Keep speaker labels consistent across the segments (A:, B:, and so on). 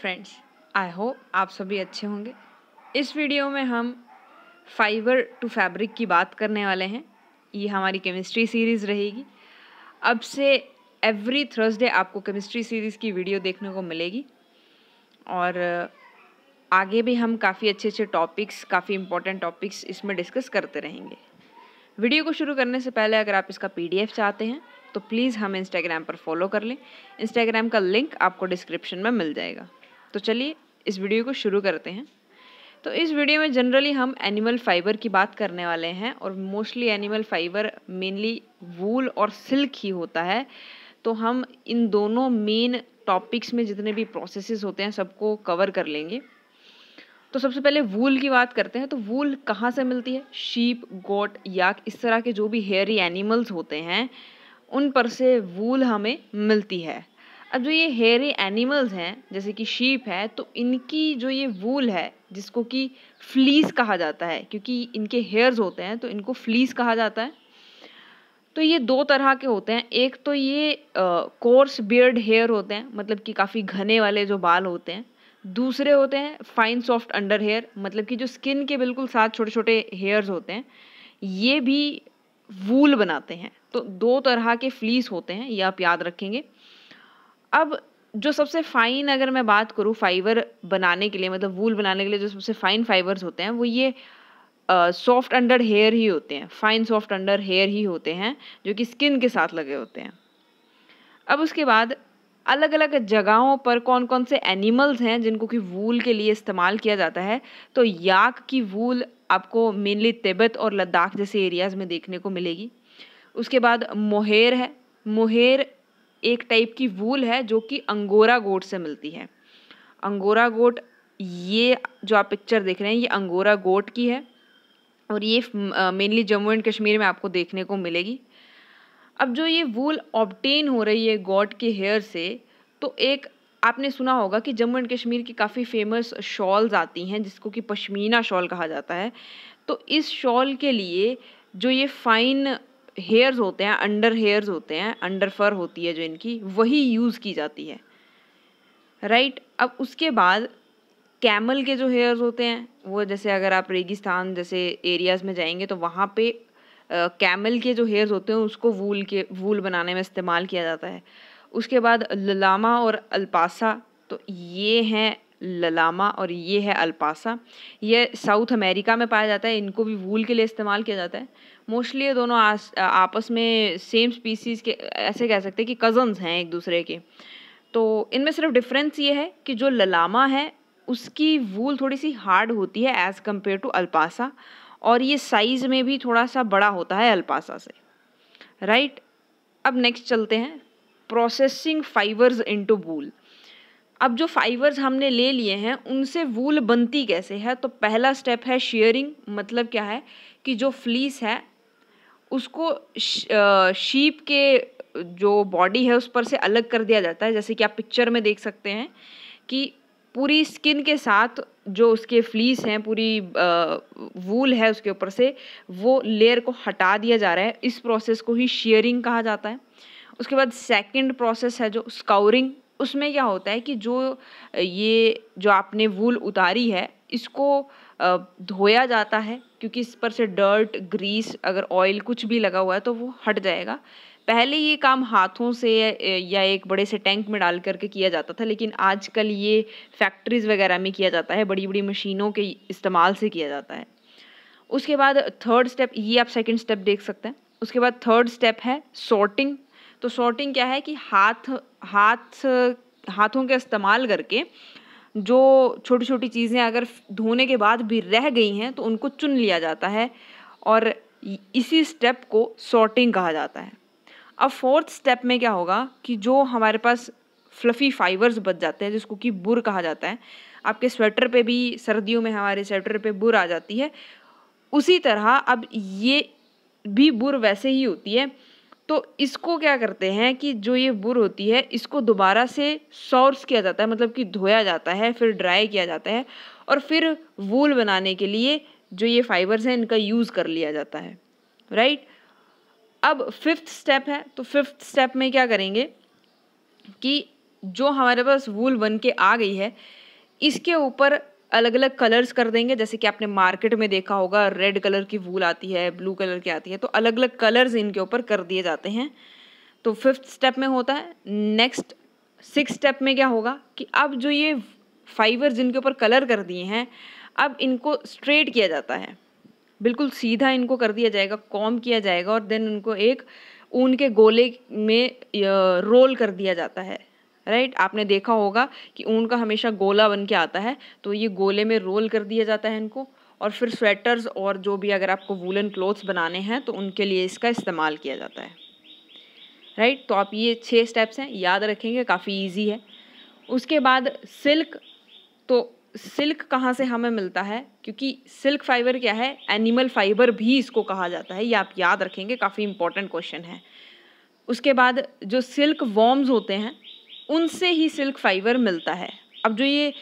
A: Friends I hope आप सभी अच्छे होंगे इस वीडियो में हम फाइबर टू फैब्रिक की बात करने वाले हैं ये हमारी केमिस्ट्री सीरीज़ रहेगी अब से एवरी थर्सडे आपको केमिस्ट्री सीरीज़ की वीडियो देखने को मिलेगी और आगे भी हम काफ़ी अच्छे अच्छे टॉपिक्स काफ़ी इंपॉर्टेंट टॉपिक्स इसमें डिस्कस करते रहेंगे वीडियो को शुरू करने से पहले अगर आप इसका पी चाहते हैं तो प्लीज़ हमें इंस्टाग्राम पर फॉलो कर लें इंस्टाग्राम का लिंक आपको डिस्क्रिप्शन में मिल जाएगा तो चलिए इस वीडियो को शुरू करते हैं तो इस वीडियो में जनरली हम एनिमल फाइबर की बात करने वाले हैं और mostly animal fibre mainly wool और सिल्क ही होता है तो हम इन दोनों मेन टॉपिक्स में जितने भी प्रोसेसेस होते हैं सबको कवर कर लेंगे तो सबसे पहले वूल की बात करते हैं तो वूल कहाँ से मिलती है शीप गोट याक इस तरह के जो भी हेयरी एनिमल्स होते हैं उन पर से वूल हमें मिलती है अब जो ये हेयरी एनिमल्स हैं जैसे कि शीप है तो इनकी जो ये वूल है जिसको कि फ्लीस कहा जाता है क्योंकि इनके हेयर्स होते हैं तो इनको फ्लीस कहा जाता है तो ये दो तरह के होते हैं एक तो ये कोर्स बियर्ड हेयर होते हैं मतलब कि काफ़ी घने वाले जो बाल होते हैं दूसरे होते हैं फाइन सॉफ्ट अंडर हेयर मतलब कि जो स्किन के बिल्कुल साथ छोटे छोटे हेयर्स होते हैं ये भी वूल बनाते हैं तो दो तरह के फ्लीस होते हैं ये आप याद रखेंगे अब जो सबसे फ़ाइन अगर मैं बात करूँ फाइबर बनाने के लिए मतलब वूल बनाने के लिए जो सबसे फ़ाइन फाइबर्स होते हैं वो ये सॉफ्ट अंडर हेयर ही होते हैं फाइन सॉफ्ट अंडर हेयर ही होते हैं जो कि स्किन के साथ लगे होते हैं अब उसके बाद अलग अलग जगहों पर कौन कौन से एनिमल्स हैं जिनको कि वूल के लिए इस्तेमाल किया जाता है तो याक की वूल आपको मेनली तिब्बत और लद्दाख जैसे एरियाज़ में देखने को मिलेगी उसके बाद मोहेर है मोहेर एक टाइप की वूल है जो कि अंगोरा गोट से मिलती है अंगोरा गोट ये जो आप पिक्चर देख रहे हैं ये अंगोरा गोट की है और ये मेनली जम्मू एंड कश्मीर में आपको देखने को मिलेगी अब जो ये वूल ऑप्टेन हो रही है गोट के हेयर से तो एक आपने सुना होगा कि जम्मू एंड कश्मीर की काफ़ी फेमस शॉल्स आती हैं जिसको कि पश्मीना शॉल कहा जाता है तो इस शॉल के लिए जो ये फ़ाइन हेयर्स होते हैं अंडर हेयर्स होते हैं अंडर फर होती है जो इनकी वही यूज़ की जाती है राइट right? अब उसके बाद कैमल के जो हेयर्स होते हैं वो जैसे अगर आप रेगिस्तान जैसे एरियाज़ में जाएंगे तो वहाँ पे कैमल के जो हेयर्स होते हैं उसको वूल के वूल बनाने में इस्तेमाल किया जाता है उसके बाद ललामा और अल्पासा तो ये हैं ललामा और ये है अल्पासा ये साउथ अमेरिका में पाया जाता है इनको भी वूल के लिए इस्तेमाल किया जाता है मोस्टली ये दोनों आस, आपस में सेम स्पीसीज़ के ऐसे कह सकते हैं कि कज़न्स हैं एक दूसरे के तो इनमें सिर्फ डिफरेंस ये है कि जो ललामा है उसकी वूल थोड़ी सी हार्ड होती है एज़ कम्पेयर टू अल्पासा और ये साइज़ में भी थोड़ा सा बड़ा होता है अल्पासा से राइट अब नेक्स्ट चलते हैं प्रोसेसिंग फाइबर्स इनटू वूल अब जो फाइबर्स हमने ले लिए हैं उनसे वूल बनती कैसे है तो पहला स्टेप है शेयरिंग मतलब क्या है कि जो फ्लीस है उसको शीप के जो बॉडी है उस पर से अलग कर दिया जाता है जैसे कि आप पिक्चर में देख सकते हैं कि पूरी स्किन के साथ जो उसके फ्लीस हैं पूरी वूल है उसके ऊपर से वो लेयर को हटा दिया जा रहा है इस प्रोसेस को ही शेयरिंग कहा जाता है उसके बाद सेकंड प्रोसेस है जो स्काउरिंग उसमें क्या होता है कि जो ये जो आपने वूल उतारी है इसको धोया जाता है क्योंकि इस पर से डर्ट ग्रीस अगर ऑयल कुछ भी लगा हुआ है तो वो हट जाएगा पहले ये काम हाथों से या एक बड़े से टैंक में डाल करके किया जाता था लेकिन आजकल ये फैक्ट्रीज़ वगैरह में किया जाता है बड़ी बड़ी मशीनों के इस्तेमाल से किया जाता है उसके बाद थर्ड स्टेप ये आप सेकंड स्टेप देख सकते हैं उसके बाद थर्ड स्टेप है सॉर्टिंग तो सॉर्टिंग क्या है कि हाथ हाथ हाथों के इस्तेमाल करके जो छोटी छोटी चीज़ें अगर धोने के बाद भी रह गई हैं तो उनको चुन लिया जाता है और इसी स्टेप को सॉर्टिंग कहा जाता है अब फोर्थ स्टेप में क्या होगा कि जो हमारे पास फ्लफ़ी फाइबर्स बच जाते हैं जिसको कि बुर कहा जाता है आपके स्वेटर पे भी सर्दियों में हमारे स्वेटर पे बुर आ जाती है उसी तरह अब ये भी बुर वैसे ही होती है तो इसको क्या करते हैं कि जो ये बुर होती है इसको दोबारा से सॉर्स किया जाता है मतलब कि धोया जाता है फिर ड्राई किया जाता है और फिर वूल बनाने के लिए जो ये फाइबर्स हैं इनका यूज़ कर लिया जाता है राइट अब फिफ्थ स्टेप है तो फिफ्थ स्टेप में क्या करेंगे कि जो हमारे पास वूल बन के आ गई है इसके ऊपर अलग अलग कलर्स कर देंगे जैसे कि आपने मार्केट में देखा होगा रेड कलर की वूल आती है ब्लू कलर की आती है तो अलग अलग कलर्स इनके ऊपर कर दिए जाते हैं तो फिफ्थ स्टेप में होता है नेक्स्ट सिक्स स्टेप में क्या होगा कि अब जो ये फाइबर जिनके ऊपर कलर कर दिए हैं अब इनको स्ट्रेट किया जाता है बिल्कुल सीधा इनको कर दिया जाएगा कॉम किया जाएगा और देन उनको एक ऊन के गोले में रोल कर दिया जाता है राइट आपने देखा होगा कि ऊन का हमेशा गोला बन के आता है तो ये गोले में रोल कर दिया जाता है इनको और फिर स्वेटर्स और जो भी अगर आपको वूलन क्लोथ्स बनाने हैं तो उनके लिए इसका इस्तेमाल किया जाता है राइट तो आप ये छः स्टेप्स हैं याद रखेंगे काफ़ी ईजी है उसके बाद सिल्क तो सिल्क कहाँ से हमें मिलता है क्योंकि सिल्क फाइबर क्या है एनिमल फाइबर भी इसको कहा जाता है ये आप याद रखेंगे काफ़ी इंपॉर्टेंट क्वेश्चन है उसके बाद जो सिल्क वॉर्म्स होते हैं उनसे ही सिल्क फाइबर मिलता है अब जो ये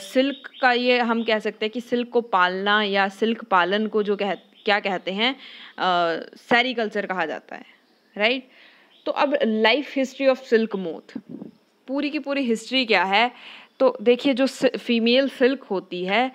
A: सिल्क का ये हम कह सकते हैं कि सिल्क को पालना या सिल्क पालन को जो कह क्या कहते हैं सैरिकल्चर कहा जाता है राइट तो अब life history of silk moth पूरी की पूरी हिस्ट्री क्या है तो देखिए जो फीमेल सिल्क होती है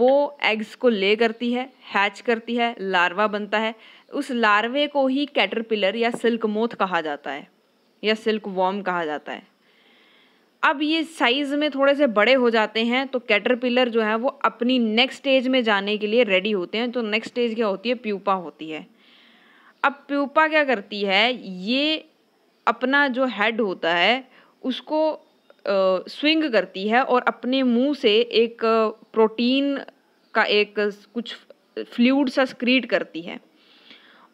A: वो एग्स को ले करती है हैच करती है लार्वा बनता है उस लार्वे को ही कैटरपिलर या सिल्क मोथ कहा जाता है या सिल्क वॉम कहा जाता है अब ये साइज़ में थोड़े से बड़े हो जाते हैं तो कैटरपिलर जो है वो अपनी नेक्स्ट स्टेज में जाने के लिए रेडी होते हैं तो नेक्स्ट स्टेज क्या होती है प्यूपा होती है अब प्यूपा क्या करती है ये अपना जो हेड होता है उसको स्विंग करती है और अपने मुंह से एक प्रोटीन का एक कुछ फ्लूड सा स्क्रीट करती है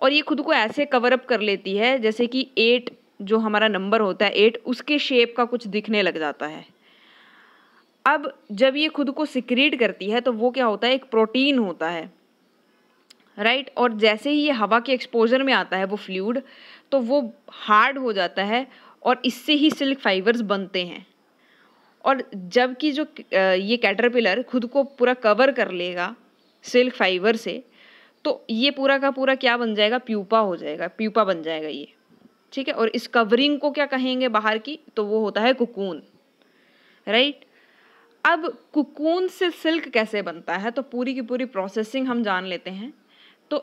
A: और ये खुद को ऐसे कवर अप कर लेती है जैसे कि एट जो हमारा नंबर होता है एट उसके शेप का कुछ दिखने लग जाता है अब जब ये खुद को सिक्रीट करती है तो वो क्या होता है एक प्रोटीन होता है राइट और जैसे ही ये हवा के एक्सपोजर में आता है वो फ्लूड तो वो हार्ड हो जाता है और इससे ही सिल्क फाइबर्स बनते हैं और जबकि जो ये कैटरपिलर खुद को पूरा कवर कर लेगा सिल्क फाइबर से तो ये पूरा का पूरा क्या बन जाएगा प्यूपा हो जाएगा प्यूपा बन जाएगा ये ठीक है और इस कवरिंग को क्या कहेंगे बाहर की तो वो होता है कुकून राइट अब कुकून से सिल्क कैसे बनता है तो पूरी की पूरी प्रोसेसिंग हम जान लेते हैं तो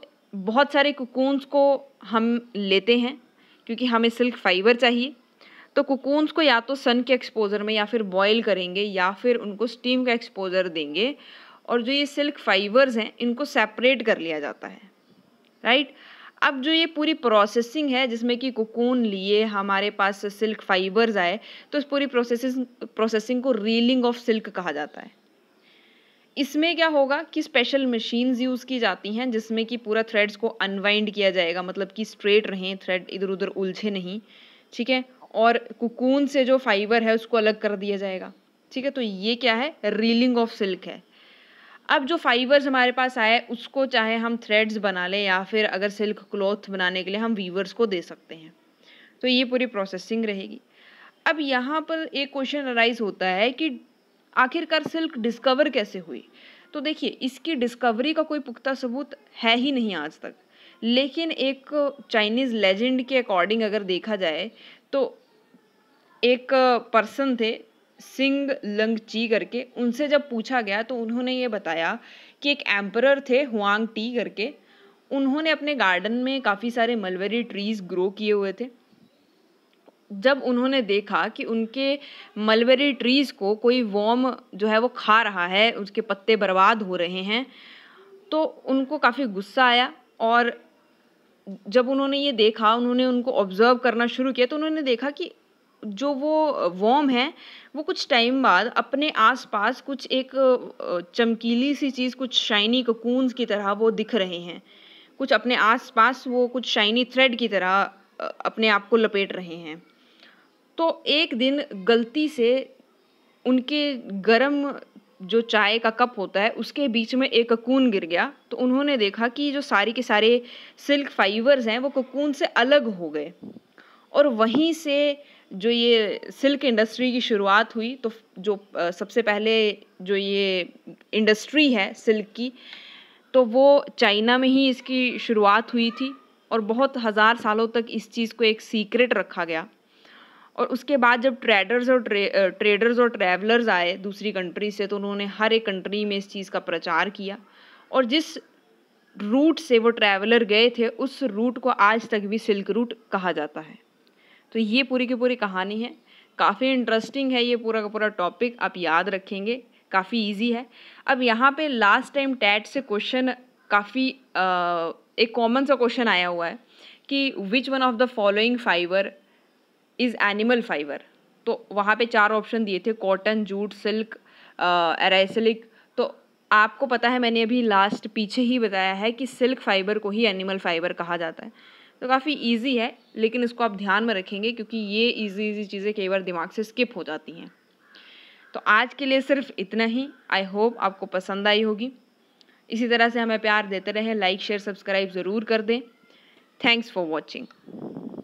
A: बहुत सारे कुकून्स को हम लेते हैं क्योंकि हमें सिल्क फाइबर चाहिए तो कुकून्स को या तो सन के एक्सपोजर में या फिर बॉयल करेंगे या फिर उनको स्टीम का एक्सपोजर देंगे और जो ये सिल्क फाइबर्स हैं इनको सेपरेट कर लिया जाता है राइट right? अब जो ये पूरी प्रोसेसिंग है जिसमें कि कोकून लिए हमारे पास सिल्क फाइबर्स आए तो इस पूरी प्रोसेसिंग प्रोसेसिंग को रीलिंग ऑफ सिल्क कहा जाता है इसमें क्या होगा कि स्पेशल मशीन्स यूज़ की जाती हैं जिसमें कि पूरा थ्रेड्स को अनवाइंड किया जाएगा मतलब कि स्ट्रेट रहें थ्रेड इधर उधर उलझे नहीं ठीक है और कुकून से जो फाइबर है उसको अलग कर दिया जाएगा ठीक है तो ये क्या है रीलिंग ऑफ सिल्क है अब जो फाइबर्स हमारे पास आए उसको चाहे हम थ्रेड्स बना लें या फिर अगर सिल्क क्लॉथ बनाने के लिए हम वीवर्स को दे सकते हैं तो ये पूरी प्रोसेसिंग रहेगी अब यहाँ पर एक क्वेश्चन अराइज होता है कि आखिरकार सिल्क डिस्कवर कैसे हुई तो देखिए इसकी डिस्कवरी का कोई पुख्ता सबूत है ही नहीं आज तक लेकिन एक चाइनीज़ लेजेंड के अकॉर्डिंग अगर देखा जाए तो एक पर्सन थे सिंह लंगची करके उनसे जब पूछा गया तो उन्होंने ये बताया कि एक एम्परर थे हुआंग टी करके उन्होंने अपने गार्डन में काफ़ी सारे मलबरी ट्रीज़ ग्रो किए हुए थे जब उन्होंने देखा कि उनके मलबेरी ट्रीज़ को कोई वॉम जो है वो खा रहा है उसके पत्ते बर्बाद हो रहे हैं तो उनको काफ़ी गुस्सा आया और जब उन्होंने ये देखा उन्होंने उनको ऑब्ज़र्व करना शुरू किया तो उन्होंने देखा कि जो वो वॉम है वो कुछ टाइम बाद अपने आसपास कुछ एक चमकीली सी चीज़ कुछ शाइनी ककून्स की तरह वो दिख रहे हैं कुछ अपने आसपास वो कुछ शाइनी थ्रेड की तरह अपने आप को लपेट रहे हैं तो एक दिन गलती से उनके गरम जो चाय का कप होता है उसके बीच में एक ककून गिर गया तो उन्होंने देखा कि जो सारे के सारे सिल्क फाइबर्स हैं वो ककून से अलग हो गए और वहीं से जो ये सिल्क इंडस्ट्री की शुरुआत हुई तो जो सबसे पहले जो ये इंडस्ट्री है सिल्क की तो वो चाइना में ही इसकी शुरुआत हुई थी और बहुत हज़ार सालों तक इस चीज़ को एक सीक्रेट रखा गया और उसके बाद जब ट्रेडर्स और ट्रे, ट्रेडर्स और ट्रैवलर्स आए दूसरी कंट्री से तो उन्होंने हर एक कंट्री में इस चीज़ का प्रचार किया और जिस रूट से वो ट्रैवलर गए थे उस रूट को आज तक भी सिल्क रूट कहा जाता है तो ये पूरी की पूरी कहानी है काफ़ी इंटरेस्टिंग है ये पूरा का पूरा टॉपिक आप याद रखेंगे काफ़ी इजी है अब यहाँ पे लास्ट टाइम टैट से क्वेश्चन काफ़ी एक कॉमन सा क्वेश्चन आया हुआ है कि which one of the following fibre is animal fibre तो वहाँ पे चार ऑप्शन दिए थे कॉटन जूट सिल्क एराइसिलिक तो आपको पता है मैंने अभी लास्ट पीछे ही बताया है कि सिल्क फाइबर को ही एनिमल फाइबर कहा जाता है तो काफ़ी ईजी है लेकिन इसको आप ध्यान में रखेंगे क्योंकि ये ईजी ईजी चीज़ें कई बार दिमाग से स्किप हो जाती हैं तो आज के लिए सिर्फ इतना ही आई होप आपको पसंद आई होगी इसी तरह से हमें प्यार देते रहें लाइक शेयर सब्सक्राइब ज़रूर कर दें थैंक्स फॉर वॉचिंग